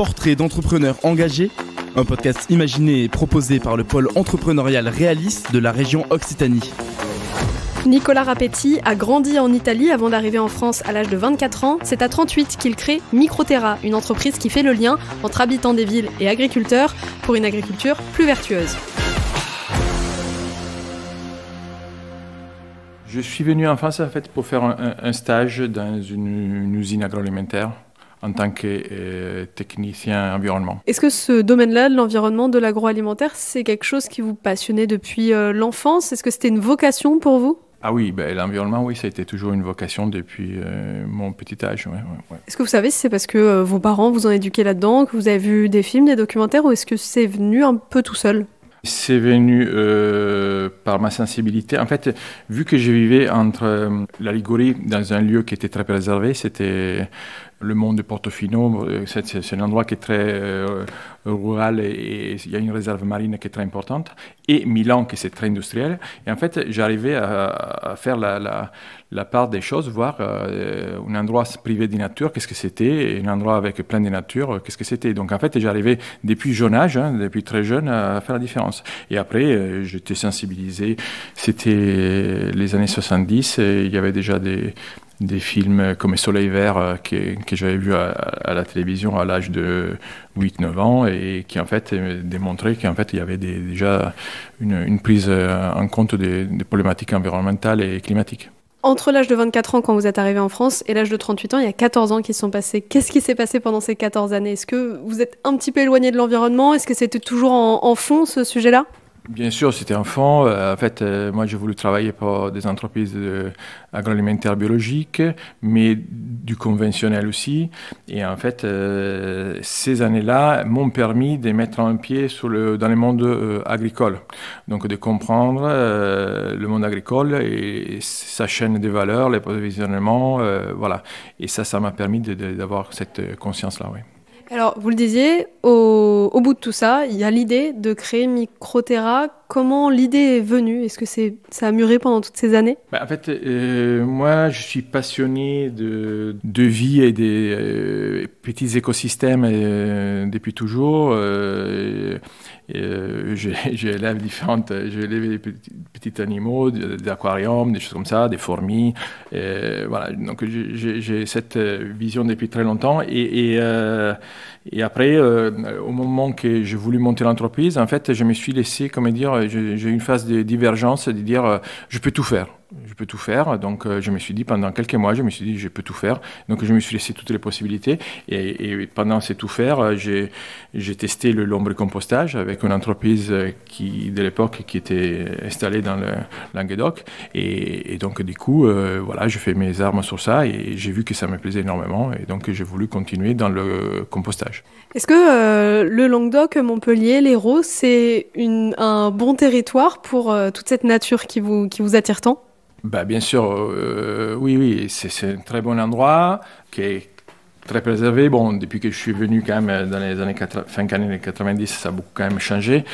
portrait d'entrepreneurs engagés, un podcast imaginé et proposé par le pôle entrepreneurial réaliste de la région Occitanie. Nicolas Rapetti a grandi en Italie avant d'arriver en France à l'âge de 24 ans. C'est à 38 qu'il crée Microterra, une entreprise qui fait le lien entre habitants des villes et agriculteurs pour une agriculture plus vertueuse. Je suis venu en France en fait pour faire un, stage dans une usine agroalimentaire en tant que euh, technicien environnement. Est-ce que ce domaine-là, l'environnement, de l'agroalimentaire, c'est quelque chose qui vous passionnait depuis euh, l'enfance Est-ce que c'était une vocation pour vous ah oui, ben, l'environnement, oui, ça a été toujours une vocation depuis euh, mon petit âge. Est-ce que vous savez si c'est parce que vos parents vous ont éduqué là-dedans, que vous avez vu des films, des documentaires, ou est-ce que c'est venu un peu tout seul c'est venu par ma sensibilité. En fait, vu que je vivais entre la Ligurie, dans un lieu qui était très préservé, c'était le monde de Portofino, euh, c'est un endroit qui est très euh, rural et il y a une réserve marine qui est très importante, et Milan qui c'est très industriel. Et en fait, j'arrivais à, faire la, part des choses, voir euh, un endroit privé de nature, qu'est-ce que c'était, un endroit avec plein de nature, qu'est-ce que c'était. Donc en fait, j'arrivais depuis jeune âge, hein, depuis très jeune, à faire la différence. Et après, j'étais sensibilisé, c'était les années 70, il y avait déjà des des films comme Soleil Vert euh, que, j'avais vu à, la télévision à l'âge de 8-9 ans et qui en fait euh, démontrait qu'en fait il y avait déjà une, prise euh, en compte des, problématiques environnementales et climatiques. Entre l'âge de 24 ans quand vous êtes arrivé en France et l'âge de 38 ans, il y a 14 ans qui sont passés. Qu'est-ce qui s'est passé pendant ces 14 années Est-ce que vous êtes un petit peu éloigné de l'environnement Est-ce que c'était toujours en fond ce sujet-là Bien sûr, c'était un fonds. Euh, en fait, euh, moi, j'ai voulu travailler pour des entreprises euh, agroalimentaires biologiques, mais du conventionnel aussi. Et en fait, ces années-là m'ont permis de mettre un pied sur le, dans le monde agricole, donc de comprendre le monde agricole et sa chaîne de valeur, les provisionnements, voilà. Et ça, ça m'a permis d'avoir cette conscience-là, oui. Alors, vous le disiez, au, bout de tout ça, il y a l'idée de créer Microterra. Comment l'idée est venue Est-ce que c'est, ça a muré pendant toutes ces années bah, En fait, euh, moi, je suis passionné de, de vie et des euh, petits écosystèmes euh, depuis toujours. Euh, J'élève différentes, des petits, petits, animaux, des aquariums, des choses comme ça, des fourmis. voilà, donc j'ai cette euh, vision depuis très longtemps et, euh, et après, euh, au moment que j'ai voulu monter l'entreprise, en fait, je me suis laissé, comme dire, euh, j'ai eu une phase de divergence, de dire, euh, je peux tout faire. Je peux tout faire. Donc, je me suis dit, pendant quelques mois, je me suis dit, je peux tout faire. Donc, je me suis laissé toutes les possibilités. Et, pendant ces tout faire, j'ai testé le compostage avec une entreprise qui, de l'époque qui était installée dans le Languedoc. Et, et donc, du coup, voilà, je fais mes armes sur ça et j'ai vu que ça me plaisait énormément. Et donc, j'ai voulu continuer dans le compostage. Est-ce que euh, le Languedoc, Montpellier, l'Hérault, c'est un bon territoire pour euh, toute cette nature qui vous, attire tant bah, Bien sûr, euh, oui, oui, c'est un très bon endroit qui est très préservé. Bon, depuis que je suis venu quand même dans les années fin années 90, ça a beaucoup quand même changé,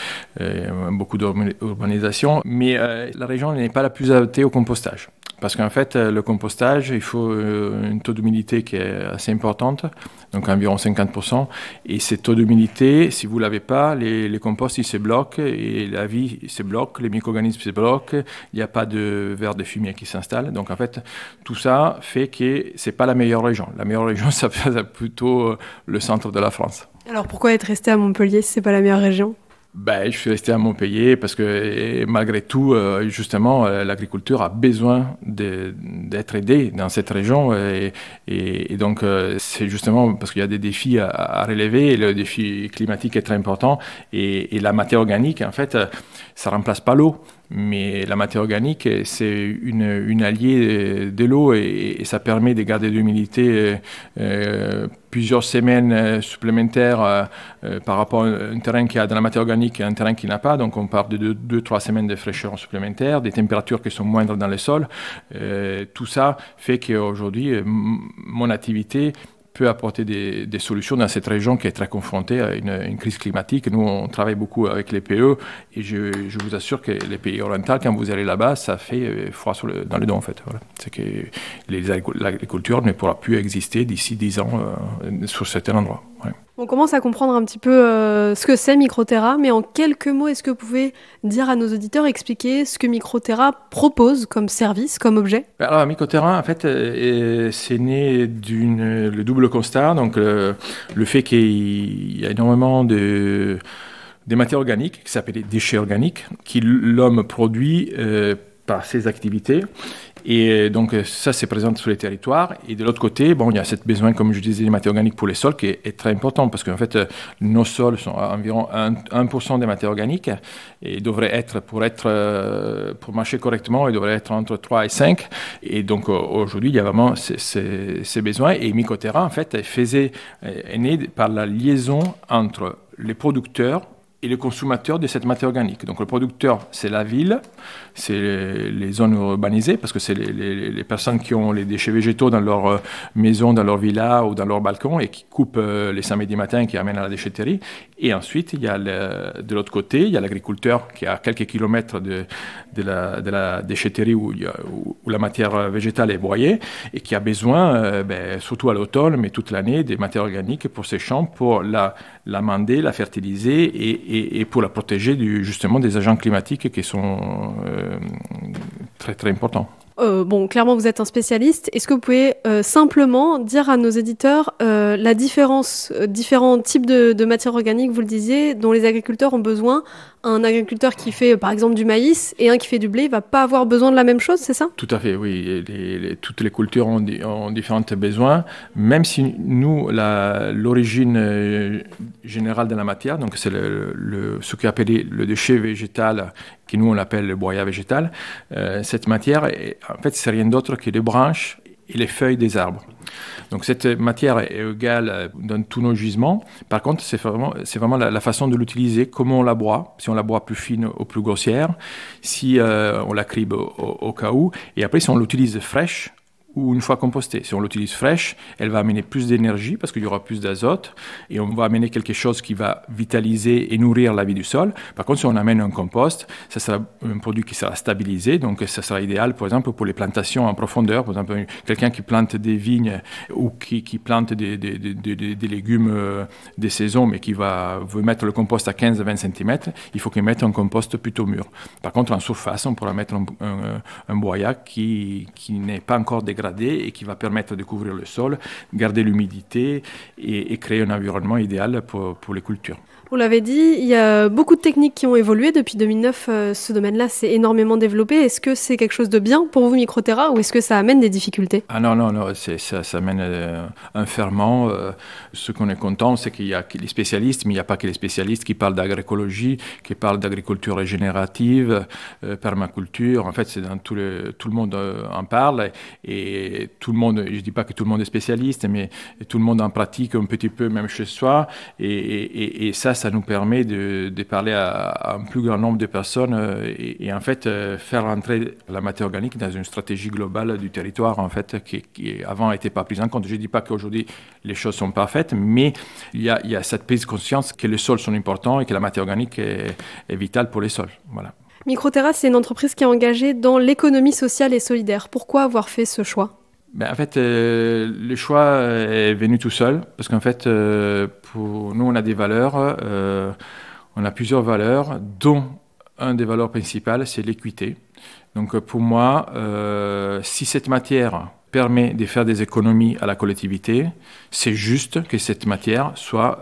beaucoup d'urbanisation, mais la région n'est pas la plus adaptée au compostage. Parce qu'en fait, euh, le compostage, il faut euh, un taux d'humidité qui est assez importante, donc environ 50%. Et ce taux d'humidité, si vous ne l'avez pas, les, les, composts, ils se bloquent, et la vie se bloque, les micro-organismes se bloquent, il n'y a pas de verre de fumier qui s'installe. Donc en fait, tout ça fait que ce n'est pas la meilleure région. La meilleure région, ça fait plutôt euh, le centre de la France. Alors pourquoi être resté à Montpellier si ce n'est pas la meilleure région ben, je suis resté à Montpellier parce que malgré tout, euh, justement, euh, l'agriculture a besoin d'être aidée dans cette région. Et, donc, euh, c'est justement parce qu'il y a des défis à, relever. le défi climatique est très important. Et, et la matière organique, en fait, ça remplace pas l'eau. Mais la matière organique, eh, c'est une, alliée euh, de l'eau et, ça permet de garder l'humidité euh, euh, plusieurs semaines supplémentaires par rapport à un terrain qui a de la matière organique et un terrain qui n'a pas. Donc on parle de 2-3 semaines de fraîcheur supplémentaire, des températures qui sont moindres dans le sol. tout ça fait qu'aujourd'hui, mon activité peut apporter des, solutions dans cette région qui est très confrontée à une, crise climatique. Nous, on travaille beaucoup avec les PE et je, vous assure que les pays e orientaux, quand vous allez là-bas, ça fait euh, froid dans les dents en fait. C'est que l'agriculture ne pourra plus exister d'ici 10 ans euh, sur certains endroit. On commence à comprendre un petit peu euh, ce que c'est Microterra, mais en quelques mots, est-ce que vous pouvez dire à nos auditeurs, expliquer ce que Microterra propose comme service, comme objet Alors Microterra, en fait, euh, c'est né d'une double constat, donc le fait qu'il y a énormément de des matières organiques, qui s'appellent déchets organiques, que l'homme produit euh, par ses activités et euh, donc euh, ça, c'est présent sur les territoires. Et de l'autre côté, bon, il y a cette besoin, comme je disais, des matières organiques pour les sols qui est, très important parce qu'en fait, euh, nos sols sont à environ 1, des matières organiques et devraient être, pour, être, pour marcher correctement, ils devraient être entre 3 et 5. Et donc aujourd'hui, il y a vraiment ces, besoins. Et Micoterra, en fait, faisait, est né par la liaison entre les producteurs et le consommateur de cette matière organique. Donc le producteur, c'est la ville, c'est les, zones urbanisées, parce que c'est les, les, personnes qui ont les déchets végétaux dans leur euh, maison, dans leur villa ou dans leur balcon et qui coupent euh, les samedis matins et qui amènent à la déchetterie. Et ensuite, il y a de l'autre côté, il y a l'agriculteur qui est à quelques kilomètres de, de, la, de la, déchetterie où, il où, la matière végétale est broyée et qui a besoin, euh, ben, surtout à l'automne, mais toute l'année, des matières organiques pour ses champs, pour l'amender, la, la fertiliser et et, pour la protéger du, justement des agents climatiques qui sont euh, très très importants. Euh, bon, clairement, vous êtes un spécialiste. Est-ce que vous pouvez euh, simplement dire à nos éditeurs la différence, différents types de, de matières organiques, vous le disiez, dont les agriculteurs ont besoin un agriculteur qui fait par exemple du maïs et un qui fait du blé, va pas avoir besoin de la même chose, c'est ça Tout à fait, oui. toutes les cultures ont, différents besoins, même si nous, l'origine euh, générale de la matière, donc c'est ce qu'on appelle le déchet végétal, qui nous on l'appelle le broyat végétal, euh, cette matière, en fait, c'est rien d'autre que des branches et les feuilles des arbres. Donc cette matière est égale euh, dans tous nos gisements. Par contre, c'est vraiment, la, façon de l'utiliser, comment on la broie, si on la broie plus fine ou plus grossière, si euh, on la cribe au, cas où, et après si on l'utilise fraîche, ou une fois compostée. Si on l'utilise fraîche, elle va amener plus d'énergie parce qu'il y aura plus d'azote et on va amener quelque chose qui va vitaliser et nourrir la vie du sol. Par contre, si on amène un compost, ça sera un produit qui sera stabilisé, donc ça sera idéal, par exemple, pour les plantations en profondeur. Par exemple, quelqu'un qui plante des vignes ou qui, qui plante des, des, des, légumes euh, des saisons, mais qui va veut mettre le compost à 15-20 cm, il faut qu'il mette un compost plutôt mûr. Par contre, en surface, on pourra mettre un, un, qui, qui n'est pas encore dégradé et qui va permettre de couvrir le sol, garder l'humidité et, créer un environnement idéal pour les cultures. On l'avait dit, il y a beaucoup de techniques qui ont évolué depuis 2009. Euh, ce domaine-là s'est énormément développé. Est-ce que c'est quelque chose de bien pour vous, Microterra, ou est-ce que ça amène des difficultés Ah non, non, non, ça, ça amène euh, un ferment. Euh, ce qu'on est content, c'est qu'il y a les spécialistes, mais il n'y a pas que les spécialistes qui parlent d'agroécologie, qui parlent d'agriculture régénérative, permaculture. En fait, c'est dans tout le, tout le monde en parle et, tout le monde, je ne dis pas que tout le monde est spécialiste, mais tout le monde en pratique un petit peu, même chez soi. et ça, ça nous permet de, parler à, un plus grand nombre de personnes euh, et, en fait euh, faire rentrer la matière organique dans une stratégie globale du territoire en fait qui, avant n'était pas prise en compte. Je ne dis pas qu'aujourd'hui les choses sont parfaites, mais il y, a, cette prise de conscience que les sols sont importants et que la matière organique est, vitale pour les sols. Voilà. Microterra, c'est une entreprise qui est engagée dans l'économie sociale et solidaire. Pourquoi avoir fait ce choix ben, en fait, euh, le choix euh, est venu tout seul, parce qu'en fait, euh, pour nous, on a des valeurs, on a plusieurs valeurs, dont un des valeurs principales, c'est l'équité. Donc pour moi, si cette matière permet de faire des économies à la collectivité, c'est juste que cette matière soit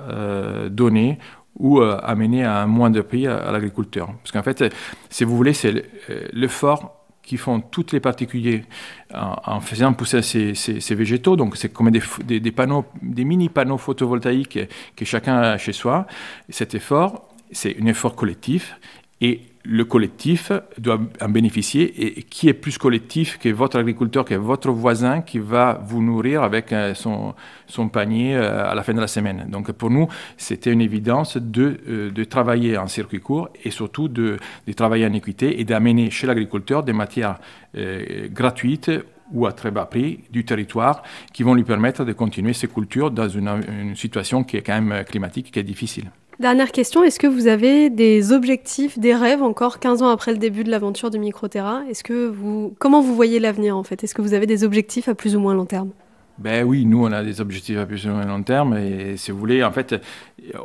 donnée ou amenée à un de prix à, à l'agriculteur. Parce qu'en fait, si vous voulez, c'est l'effort qui font toutes les particuliers en, faisant pousser ces, végétaux. Donc, c'est comme des, panneaux, des mini panneaux photovoltaïques que chacun a chez soi. cet effort, c'est un effort collectif. Et le collectif doit en bénéficier. Et qui est plus collectif que votre agriculteur, que votre voisin qui va vous nourrir avec euh, son, panier euh, à la fin de la semaine Donc pour nous, c'était une évidence de, euh, travailler en circuit court et surtout de, travailler en équité et d'amener chez l'agriculteur des matières gratuites ou à très bas prix du territoire qui vont lui permettre de continuer ses cultures dans une, une situation qui est quand même climatique, qui est difficile. Dernière question, est-ce que vous avez des objectifs, des rêves encore 15 ans après le début de l'aventure de Microterra Est-ce que vous comment vous voyez l'avenir en fait Est-ce que vous avez des objectifs à plus ou moins long terme ben oui, nous, on a des objectifs à plus ou moins long terme. Et si vous voulez, en fait,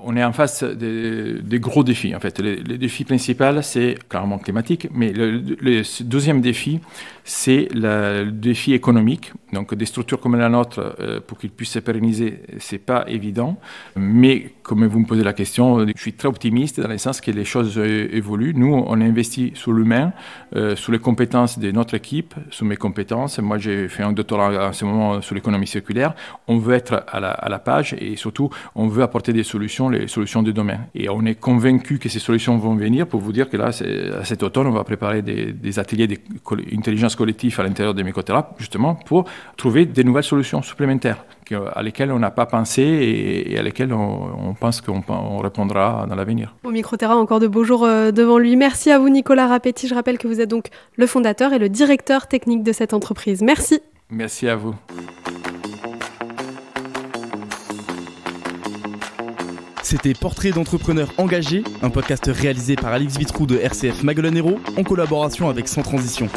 on est en face des, gros défis. En fait, le, défi principal, c'est clairement climatique. Mais le deuxième défi, c'est le défi économique donc des structures comme la nôtre, euh, pour qu'ils puissent se pérenniser, c'est pas évident. Mais comme vous me posez la question, je suis très optimiste dans le sens que les choses euh, évoluent. Nous, on investit sur l'humain, euh, sur les compétences de notre équipe, sur mes compétences. Moi, j'ai fait un doctorat en ce moment sur l'économie circulaire. On veut être à la, à la, page et surtout, on veut apporter des solutions, les solutions du domaine. Et on est convaincu que ces solutions vont venir pour vous dire que là, à cet automne, on va préparer des, ateliers d'intelligence collective à l'intérieur des mycothérapes, justement, pour trouver des nouvelles solutions supplémentaires à lesquelles on n'a pas pensé et, à lesquelles on, pense qu'on répondra dans l'avenir. Au micro-terrain, encore de beaux jours euh, devant lui. Merci à vous, Nicolas Rapetti. Je rappelle que vous êtes donc le fondateur et le directeur technique de cette entreprise. Merci. Merci à vous. C'était Portrait d'entrepreneur engagé, un podcast réalisé par Alix Vitrou de RCF Maguelonero en collaboration avec Sans Transition.